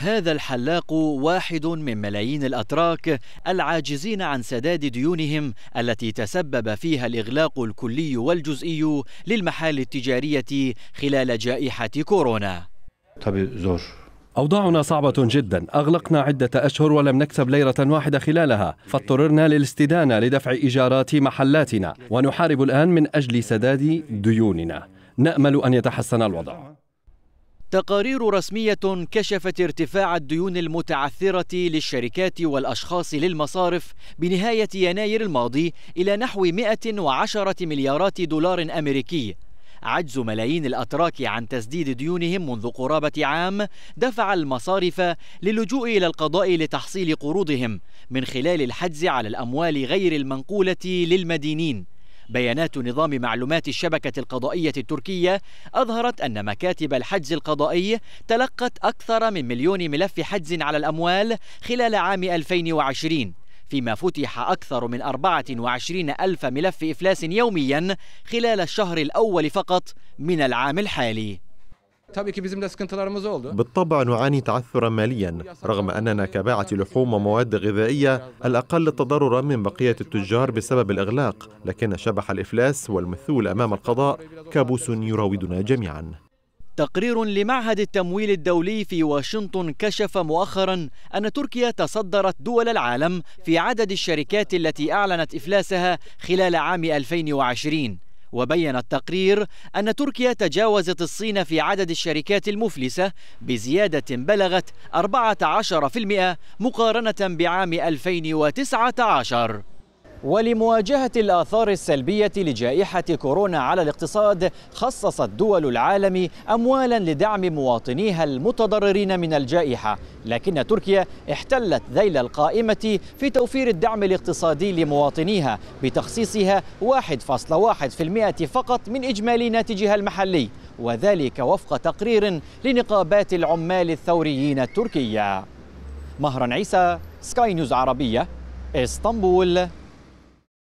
هذا الحلاق واحد من ملايين الاتراك العاجزين عن سداد ديونهم التي تسبب فيها الاغلاق الكلي والجزئي للمحال التجاريه خلال جائحه كورونا. طيب، أوضاعنا صعبة جدا أغلقنا عدة أشهر ولم نكسب ليرة واحدة خلالها فاضطررنا للاستدانة لدفع إيجارات محلاتنا ونحارب الآن من أجل سداد ديوننا نأمل أن يتحسن الوضع تقارير رسمية كشفت ارتفاع الديون المتعثرة للشركات والأشخاص للمصارف بنهاية يناير الماضي إلى نحو 110 مليارات دولار أمريكي عجز ملايين الأتراك عن تسديد ديونهم منذ قرابة عام دفع المصارف للجوء إلى القضاء لتحصيل قروضهم من خلال الحجز على الأموال غير المنقولة للمدينين بيانات نظام معلومات الشبكة القضائية التركية أظهرت أن مكاتب الحجز القضائي تلقت أكثر من مليون ملف حجز على الأموال خلال عام 2020 فيما فتح أكثر من 24 ألف ملف إفلاس يوميا خلال الشهر الأول فقط من العام الحالي بالطبع نعاني تعثرا ماليا رغم أننا كباعة لحوم ومواد غذائية الأقل تضررا من بقية التجار بسبب الإغلاق لكن شبح الإفلاس والمثول أمام القضاء كابوس يراودنا جميعا تقرير لمعهد التمويل الدولي في واشنطن كشف مؤخرا أن تركيا تصدرت دول العالم في عدد الشركات التي أعلنت إفلاسها خلال عام 2020 وبين التقرير أن تركيا تجاوزت الصين في عدد الشركات المفلسة بزيادة بلغت 14% مقارنة بعام 2019 ولمواجهة الآثار السلبية لجائحة كورونا على الاقتصاد خصصت دول العالم أموالا لدعم مواطنيها المتضررين من الجائحة لكن تركيا احتلت ذيل القائمة في توفير الدعم الاقتصادي لمواطنيها بتخصيصها 1.1% فقط من إجمالي ناتجها المحلي وذلك وفق تقرير لنقابات العمال الثوريين التركية مهرا عيسى سكاي نيوز عربية اسطنبول